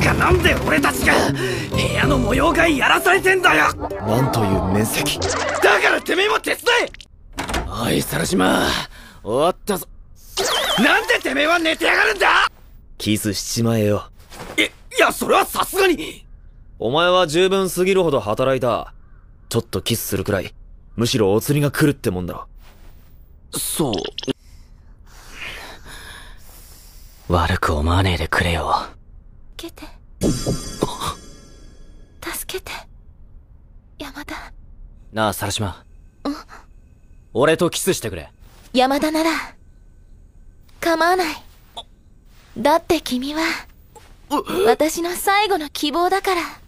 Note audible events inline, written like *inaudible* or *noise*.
かなんで俺たちが部屋の模様替えやらされてんだよなんという面積だからてめえも手伝えおい猿島終わったぞなんでてめえは寝てやがるんだキスしちまえよえいやそれはさすがにお前は十分すぎるほど働いたちょっとキスするくらいむしろお釣りが来るってもんだろそう悪く思わねえでくれよけて助けて *laughs* 山田なあ猿島俺とキスしてくれ山田なら構わないだって君は私の最後の希望だから